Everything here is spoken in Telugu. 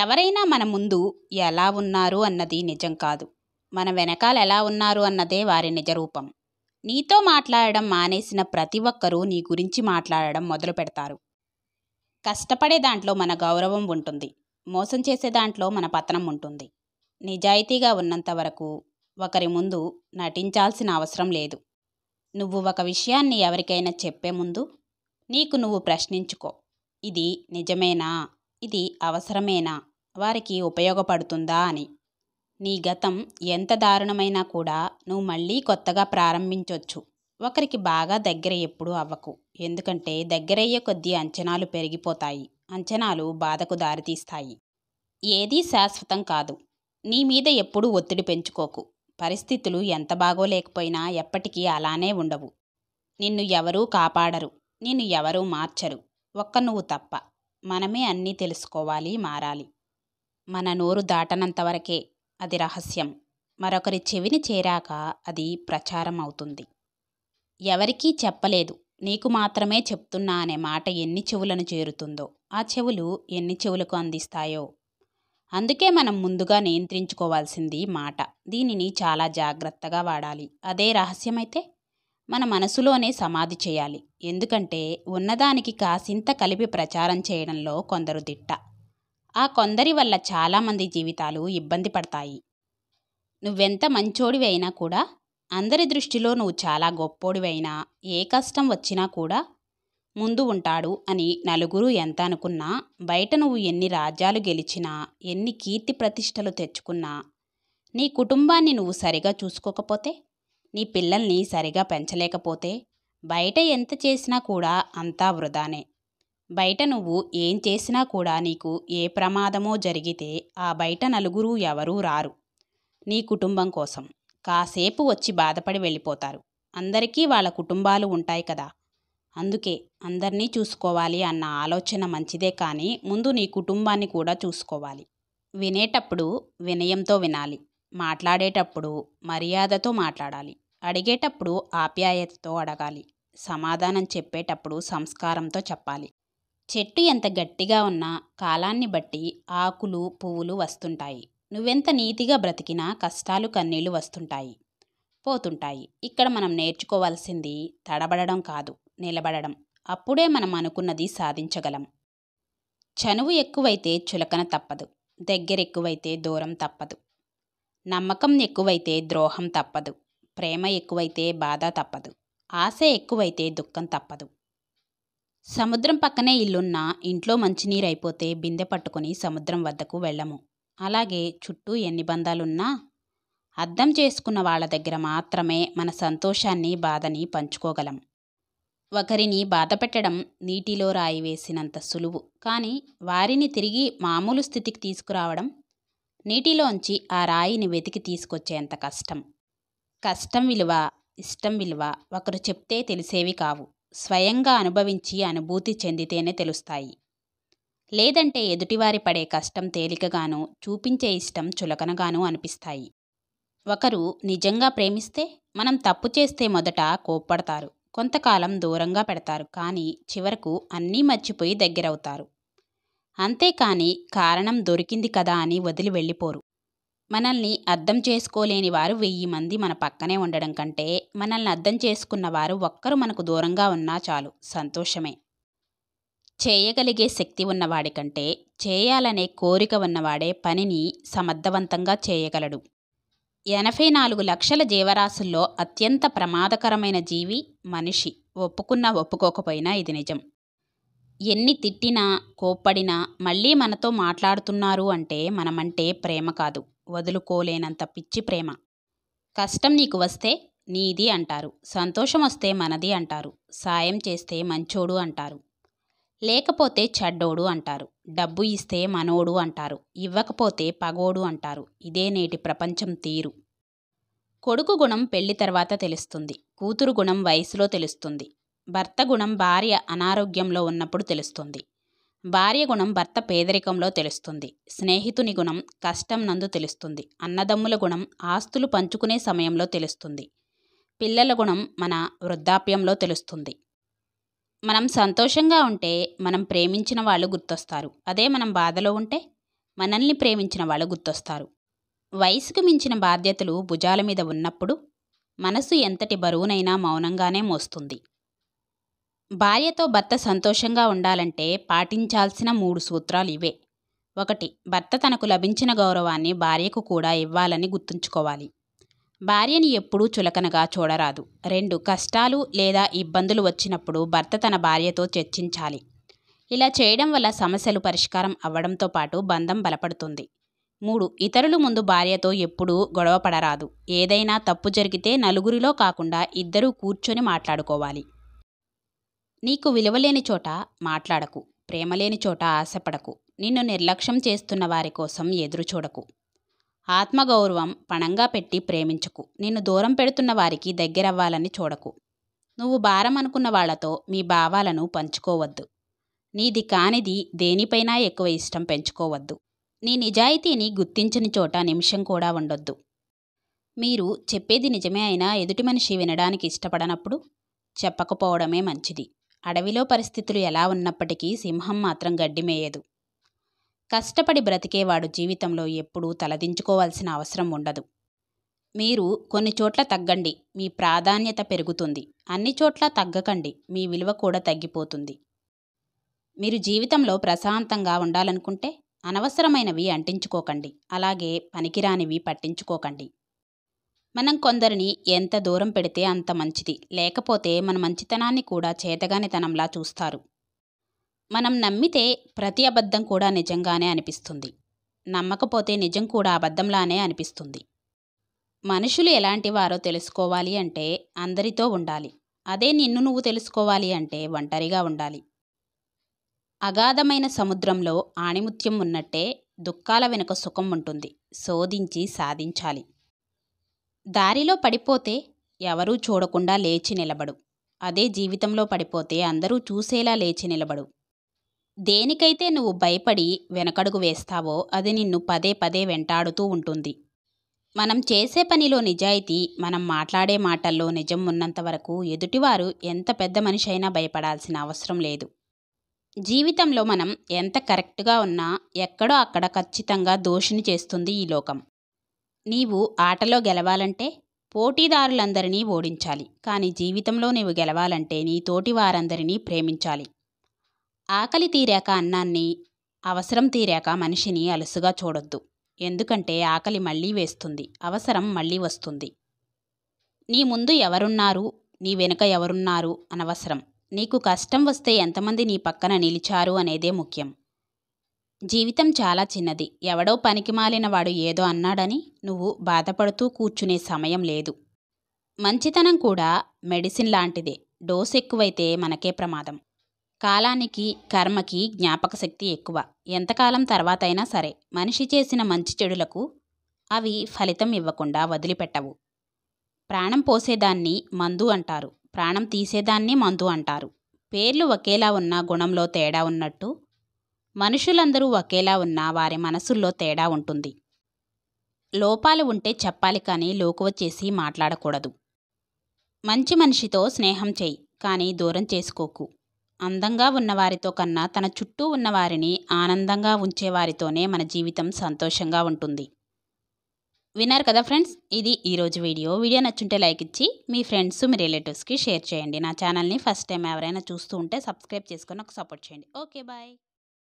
ఎవరైనా మన ముందు ఎలా ఉన్నారు అన్నది నిజం కాదు మన వెనకాల ఎలా ఉన్నారు అన్నదే వారి నిజరూపం నీతో మాట్లాడడం మానేసిన ప్రతి ఒక్కరూ నీ గురించి మాట్లాడడం మొదలు పెడతారు కష్టపడే దాంట్లో మన గౌరవం ఉంటుంది మోసం చేసే దాంట్లో మన పతనం ఉంటుంది నిజాయితీగా ఉన్నంత వరకు ఒకరి ముందు నటించాల్సిన అవసరం లేదు నువ్వు ఒక విషయాన్ని ఎవరికైనా చెప్పే ముందు నీకు నువ్వు ప్రశ్నించుకో ఇది నిజమేనా ఇది అవసరమేనా వారికి ఉపయోగపడుతుందా అని నీ గతం ఎంత దారుణమైనా కూడా నువ్వు మళ్ళీ కొత్తగా ప్రారంభించవచ్చు ఒకరికి బాగా దగ్గర ఎప్పుడూ అవ్వకు ఎందుకంటే దగ్గరయ్యే కొద్దీ అంచనాలు పెరిగిపోతాయి అంచనాలు బాధకు దారితీస్తాయి ఏదీ శాశ్వతం కాదు నీ మీద ఎప్పుడూ ఒత్తిడి పెంచుకోకు పరిస్థితులు ఎంత బాగోలేకపోయినా ఎప్పటికీ అలానే ఉండవు నిన్ను ఎవరూ కాపాడరు నిన్ను ఎవరూ మార్చరు ఒక్క నువ్వు తప్ప మనమే అన్నీ తెలుసుకోవాలి మారాలి మన నోరు దాటనంత వరకే అది రహస్యం మరొకరి చెవిని చేరాక అది ప్రచారం అవుతుంది ఎవరికీ చెప్పలేదు నీకు మాత్రమే చెప్తున్నా అనే మాట ఎన్ని చెవులను చేరుతుందో ఆ చెవులు ఎన్ని చెవులకు అందిస్తాయో అందుకే మనం ముందుగా నియంత్రించుకోవాల్సింది మాట దీనిని చాలా జాగ్రత్తగా వాడాలి అదే రహస్యమైతే మన మనసులోనే సమాధి చేయాలి ఎందుకంటే ఉన్నదానికి కాసింత కలిపి ప్రచారం చేయడంలో కొందరు దిట్ట ఆ కొందరి వల్ల చాలామంది జీవితాలు ఇబ్బంది పడతాయి నువ్వెంత మంచోడివి అయినా కూడా అందరి దృష్టిలో నువ్వు చాలా గొప్పోడివైనా ఏ కష్టం వచ్చినా కూడా ముందు ఉంటాడు అని నలుగురు ఎంత అనుకున్నా బయట నువ్వు ఎన్ని రాజ్యాలు గెలిచినా ఎన్ని కీర్తి ప్రతిష్టలు తెచ్చుకున్నా నీ కుటుంబాన్ని నువ్వు సరిగా చూసుకోకపోతే నీ పిల్లల్ని సరిగా పెంచలేకపోతే బయట ఎంత చేసినా కూడా అంతా వృధానే బయట నువ్వు ఏం చేసినా కూడా నీకు ఏ ప్రమాదమో జరిగితే ఆ బయట నలుగురు ఎవరూ రారు నీ కుటుంబం కోసం కాసేపు వచ్చి బాధపడి వెళ్ళిపోతారు అందరికీ వాళ్ళ కుటుంబాలు ఉంటాయి కదా అందుకే అందరినీ చూసుకోవాలి అన్న ఆలోచన మంచిదే కానీ ముందు నీ కుటుంబాన్ని కూడా చూసుకోవాలి వినేటప్పుడు వినయంతో వినాలి మాట్లాడేటప్పుడు మర్యాదతో మాట్లాడాలి అడిగేటప్పుడు ఆప్యాయతతో అడగాలి సమాధానం చెప్పేటప్పుడు సంస్కారంతో చెప్పాలి చెట్టు ఎంత గట్టిగా ఉన్నా కాలాన్ని బట్టి ఆకులు పువ్వులు వస్తుంటాయి నువ్వెంత నీతిగా బ్రతికినా కష్టాలు కన్నీళ్లు వస్తుంటాయి పోతుంటాయి ఇక్కడ మనం నేర్చుకోవాల్సింది తడబడడం కాదు నిలబడడం అప్పుడే మనం అనుకున్నది సాధించగలం చనువు ఎక్కువైతే చులకన తప్పదు దగ్గరెక్కువైతే దూరం తప్పదు నమ్మకం ఎక్కువైతే ద్రోహం తప్పదు ప్రేమ ఎక్కువైతే బాధ తప్పదు ఆశ ఎక్కువైతే దుఃఖం తప్పదు సముద్రం పక్కనే ఇల్లున్న ఇంట్లో మంచినీరు అయిపోతే బిందె పట్టుకొని సముద్రం వద్దకు వెళ్ళము అలాగే చుట్టూ ఎన్ని బంధాలున్నా అర్థం చేసుకున్న వాళ్ళ దగ్గర మాత్రమే మన సంతోషాన్ని బాధని పంచుకోగలం ఒకరిని బాధ పెట్టడం నీటిలో రాయి వేసినంత సులువు కానీ వారిని తిరిగి మామూలు స్థితికి తీసుకురావడం నీటిలోంచి ఆ రాయిని వెతికి తీసుకొచ్చేంత కష్టం కష్టం విలువ ఇష్టం విలువ ఒకరు చెప్తే తెలిసేవి కావు స్వయంగా అనుభవించి అనుభూతి చెందితేనే తెలుస్తాయి లేదంటే ఎదుటివారి పడే కష్టం తేలికగాను చూపించే ఇష్టం చులకనగాను అనిపిస్తాయి ఒకరు నిజంగా ప్రేమిస్తే మనం తప్పు చేస్తే మొదట కోప్పడతారు కొంతకాలం దూరంగా పెడతారు కానీ చివరకు అన్నీ మర్చిపోయి దగ్గరవుతారు అంతేకాని కారణం దొరికింది కదా అని వదిలి వెళ్ళిపోరు మనల్ని అర్థం చేసుకోలేని వారు వెయ్యి మంది మన పక్కనే ఉండడం కంటే మనల్ని అర్థం చేసుకున్న వారు ఒక్కరు మనకు దూరంగా ఉన్నా చాలు సంతోషమే చేయగలిగే శక్తి ఉన్నవాడి కంటే చేయాలనే కోరిక ఉన్నవాడే పనిని సమర్థవంతంగా చేయగలడు ఎనభై నాలుగు లక్షల జీవరాశుల్లో అత్యంత ప్రమాదకరమైన జీవి మనిషి ఒప్పుకున్నా ఒప్పుకోకపోయినా ఇది నిజం ఎన్ని తిట్టినా కోప్పడినా మళ్ళీ మనతో మాట్లాడుతున్నారు అంటే మనమంటే ప్రేమ కాదు వదులుకోలేనంత పిచ్చి ప్రేమ కష్టం నీకు వస్తే నీది అంటారు సంతోషం వస్తే మనది అంటారు సాయం చేస్తే మంచోడు అంటారు లేకపోతే చెడ్డోడు అంటారు డబ్బు ఇస్తే మనోడు అంటారు ఇవ్వకపోతే పగోడు అంటారు ఇదే నేటి ప్రపంచం తీరు కొడుకు గుణం పెళ్లి తర్వాత తెలుస్తుంది కూతురు గుణం వయసులో తెలుస్తుంది భర్త గుణం భార్య అనారోగ్యంలో ఉన్నప్పుడు తెలుస్తుంది భార్య గుణం భర్త పేదరికంలో తెలుస్తుంది స్నేహితుని గుణం కష్టం నందు తెలుస్తుంది అన్నదమ్ముల గుణం ఆస్తులు పంచుకునే సమయంలో తెలుస్తుంది పిల్లల గుణం మన వృద్ధాప్యంలో తెలుస్తుంది మనం సంతోషంగా ఉంటే మనం ప్రేమించిన వాళ్ళు గుర్తొస్తారు అదే మనం బాధలో ఉంటే మనల్ని ప్రేమించిన వాళ్ళు గుర్తొస్తారు వయసుకు మించిన బాధ్యతలు భుజాల మీద ఉన్నప్పుడు మనసు ఎంతటి బరువునైనా మౌనంగానే మోస్తుంది భార్యతో భర్త సంతోషంగా ఉండాలంటే పాటించాల్సిన మూడు సూత్రాలు ఇవే ఒకటి భర్త తనకు లభించిన గౌరవాన్ని భార్యకు కూడా ఇవ్వాలని గుర్తుంచుకోవాలి భార్యని ఎప్పుడూ చులకనగా చూడరాదు రెండు కష్టాలు లేదా ఇబ్బందులు వచ్చినప్పుడు భర్త తన భార్యతో చర్చించాలి ఇలా చేయడం వల్ల సమస్యలు పరిష్కారం అవ్వడంతో పాటు బంధం బలపడుతుంది మూడు ఇతరుల ముందు భార్యతో ఎప్పుడూ గొడవపడరాదు ఏదైనా తప్పు జరిగితే నలుగురిలో కాకుండా ఇద్దరూ కూర్చొని మాట్లాడుకోవాలి నీకు విలువలేని చోట మాట్లాడకు ప్రేమలేని చోట ఆశపడకు నిన్ను నిర్లక్ష్యం చేస్తున్న వారి కోసం ఎదురుచూడకు ఆత్మగౌరవం పణంగా పెట్టి ప్రేమించకు నిన్ను దూరం పెడుతున్న వారికి దగ్గరవ్వాలని చూడకు నువ్వు భారం అనుకున్న వాళ్లతో మీ భావాలను పంచుకోవద్దు నీది కానిది దేనిపైనా ఎక్కువ ఇష్టం పెంచుకోవద్దు నీ నిజాయితీని గుర్తించని చోట నిమిషం కూడా ఉండొద్దు మీరు చెప్పేది నిజమే అయినా ఎదుటి మనిషి వినడానికి ఇష్టపడనప్పుడు చెప్పకపోవడమే మంచిది అడవిలో పరిస్థితులు ఎలా ఉన్నప్పటికీ సింహం మాత్రం గడ్డిమేయదు కష్టపడి బ్రతికేవాడు జీవితంలో ఎప్పుడూ తలదించుకోవాల్సిన అవసరం ఉండదు మీరు కొన్ని చోట్ల తగ్గండి మీ ప్రాధాన్యత పెరుగుతుంది అన్ని చోట్ల తగ్గకండి మీ విలువ కూడా తగ్గిపోతుంది మీరు జీవితంలో ప్రశాంతంగా ఉండాలనుకుంటే అనవసరమైనవి అంటించుకోకండి అలాగే పనికిరానివి పట్టించుకోకండి మనం కొందరిని ఎంత దూరం పెడితే అంత మంచిది లేకపోతే మన మంచితనాన్ని కూడా చేతగానితనంలా చూస్తారు మనం నమ్మితే ప్రతి అబద్ధం కూడా నిజంగానే అనిపిస్తుంది నమ్మకపోతే నిజం కూడా అబద్ధంలానే అనిపిస్తుంది మనుషులు ఎలాంటి వారో తెలుసుకోవాలి అంటే అందరితో ఉండాలి అదే నిన్ను నువ్వు తెలుసుకోవాలి అంటే ఒంటరిగా ఉండాలి అగాధమైన సముద్రంలో ఆణిముత్యం ఉన్నట్టే దుఃఖాల వెనుక సుఖం ఉంటుంది శోధించి సాధించాలి దారిలో పడిపోతే ఎవరూ చూడకుండా లేచి నిలబడు అదే జీవితంలో పడిపోతే అందరూ చూసేలా లేచి నిలబడు దేనికైతే నువ్వు భయపడి వెనకడుగు వేస్తావో అది నిన్ను పదే పదే వెంటాడుతూ ఉంటుంది మనం చేసే పనిలో నిజాయితీ మనం మాట్లాడే మాటల్లో నిజం ఉన్నంత వరకు ఎదుటివారు ఎంత పెద్ద మనిషి అయినా భయపడాల్సిన అవసరం లేదు జీవితంలో మనం ఎంత కరెక్ట్గా ఉన్నా ఎక్కడో అక్కడ ఖచ్చితంగా దోషిని చేస్తుంది ఈ లోకం నీవు ఆటలో గెలవాలంటే పోటీదారులందరినీ ఓడించాలి కానీ జీవితంలో నీవు గెలవాలంటే నీ తోటి వారందరినీ ప్రేమించాలి ఆకలి తీరాక అన్నాన్ని అవసరం తీరాక మనిషిని అలసుగా చూడొద్దు ఎందుకంటే ఆకలి మళ్ళీ వేస్తుంది అవసరం మళ్ళీ వస్తుంది నీ ముందు ఎవరున్నారు నీ వెనుక ఎవరున్నారు అనవసరం నీకు కష్టం వస్తే ఎంతమంది నీ పక్కన నిలిచారు అనేదే ముఖ్యం జీవితం చాలా చిన్నది ఎవడో మాలిన వాడు ఏదో అన్నాడని నువ్వు బాధపడుతూ కూర్చునే సమయం లేదు మంచితనం కూడా మెడిసిన్ లాంటిదే డోస్ ఎక్కువైతే మనకే ప్రమాదం కాలానికి కర్మకి జ్ఞాపక శక్తి ఎక్కువ ఎంతకాలం తర్వాతైనా సరే మనిషి చేసిన మంచి చెడులకు అవి ఫలితం ఇవ్వకుండా వదిలిపెట్టవు ప్రాణం పోసేదాన్ని మందు అంటారు ప్రాణం తీసేదాన్ని మందు అంటారు పేర్లు ఒకేలా ఉన్న గుణంలో తేడా ఉన్నట్టు మనుషులందరూ ఒకేలా ఉన్నా వారి మనసుల్లో తేడా ఉంటుంది లోపాలు ఉంటే చెప్పాలి కానీ లోకువ చేసి మాట్లాడకూడదు మంచి మనిషితో స్నేహం చేయి కానీ దూరం చేసుకోకు అందంగా ఉన్నవారితో కన్నా తన చుట్టూ ఉన్నవారిని ఆనందంగా ఉంచేవారితోనే మన జీవితం సంతోషంగా ఉంటుంది విన్నారు కదా ఫ్రెండ్స్ ఇది ఈరోజు వీడియో వీడియో నచ్చుంటే లైక్ ఇచ్చి మీ ఫ్రెండ్స్ మీ రిలేటివ్స్కి షేర్ చేయండి నా ఛానల్ని ఫస్ట్ టైం ఎవరైనా చూస్తూ ఉంటే సబ్స్క్రైబ్ చేసుకొని ఒక సపోర్ట్ చేయండి ఓకే బాయ్